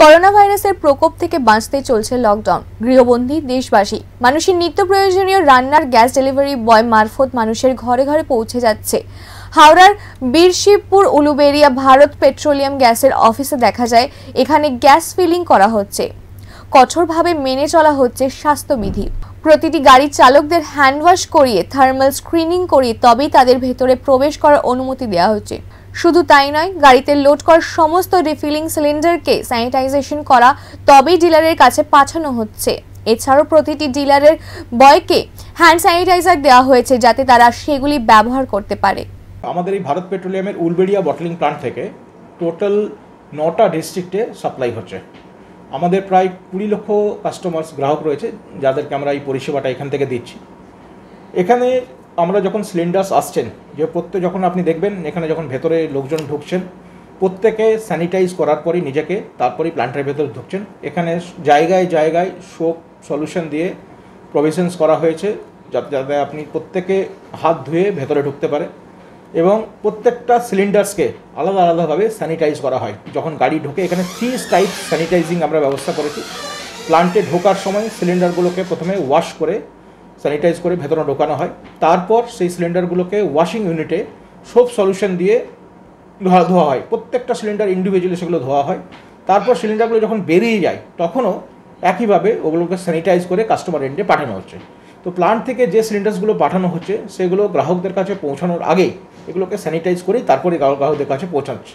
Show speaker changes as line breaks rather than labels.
corona ভাইরাসের প্রকোপ থেকে বাঁচতে চলছে লকডাউন গৃহবন্দী দেশবাসী মানুষের নিত্য প্রয়োজনীয় রান্নার গ্যাস ডেলিভারি বয় মারফত মানুষের ঘরে ঘরে পৌঁছে যাচ্ছে হাওড়ার বীরশিবপুর উলুবেরিয়া ভারত পেট্রোলিয়াম গ্যাসের অফিসে দেখা যায় এখানে গ্যাস ফিলিং করা হচ্ছে কঠোরভাবে মেনে চলা হচ্ছে স্বাস্থ্যবিধি প্রতিটি গাড়ির চালকদের হ্যান্ডওয়াশ করিয়ে থার্মাল স্ক্রিনিং করিয়ে তবেই তাদের ভেতরে প্রবেশ করার অনুমতি দেওয়া হচ্ছে শুধু তাই নয় গাড়িতে লোড করা সমস্ত রিফিলিং সিলিন্ডারকে স্যানিটাইজেশন করা তবেই ডিলারের কাছে পাঠানো হচ্ছে এছাড়াও প্রতিটি ডিলারের বয়কে হ্যান্ড স্যানিটাইজার দেওয়া হয়েছে যাতে তারা সেগুলি ব্যবহার করতে পারে
আমাদের এই ভারত পেট্রোলিয়ামের উলবেড়িয়া বটলিং প্লান্ট থেকে টোটাল নটা ডিস্ট্রিক্টে সাপ্লাই হচ্ছে আমাদের প্রায় কুড়ি লক্ষ কাস্টমার্স গ্রাহক রয়েছে যাদেরকে আমরা এই পরিষেবাটা এখান থেকে দিচ্ছি এখানে আমরা যখন সিলিন্ডার্স আসছেন যে প্রত্যেক যখন আপনি দেখবেন এখানে যখন ভেতরে লোকজন ঢুকছেন প্রত্যেকে স্যানিটাইজ করার পরই নিজেকে তারপরেই প্ল্যান্টের ভেতরে ঢুকছেন এখানে জায়গায় জায়গায় সোপ সলিউশন দিয়ে প্রভিশনস করা হয়েছে যাতে যাতে আপনি প্রত্যেকে হাত ধুয়ে ভেতরে ঢুকতে পারে এবং প্রত্যেকটা সিলিন্ডার্সকে আলাদা আলাদাভাবে স্যানিটাইজ করা হয় যখন গাড়ি ঢোকে এখানে থ্রি টাইপ স্যানিটাইজিং আমরা ব্যবস্থা করেছি প্লান্টে ঢোকার সময় সিলিন্ডারগুলোকে প্রথমে ওয়াশ করে স্যানিটাইজ করে ভেতরে ঢোকানো হয় তারপর সেই সিলিন্ডারগুলোকে ওয়াশিং ইউনিটে সোপ সলিউশন দিয়ে ধোয়া ধোয়া হয় প্রত্যেকটা সিলিন্ডার ইন্ডিভিজুয়ালি সেগুলো ধোয়া হয় তারপর সিলিন্ডারগুলো যখন বেরিয়ে যায় তখনও একইভাবে ওগুলোকে স্যানিটাইজ করে কাস্টমার এন্ডে পাঠানো হচ্ছে তো প্লান্ট থেকে যে সিলিন্ডার্সগুলো পাঠানো হচ্ছে সেগুলো গ্রাহকদের কাছে পৌঁছানোর আগেই এগুলোকে স্যানিটাইজ করেই তারপরে গ্রাহকদের কাছে পৌঁছাচ্ছে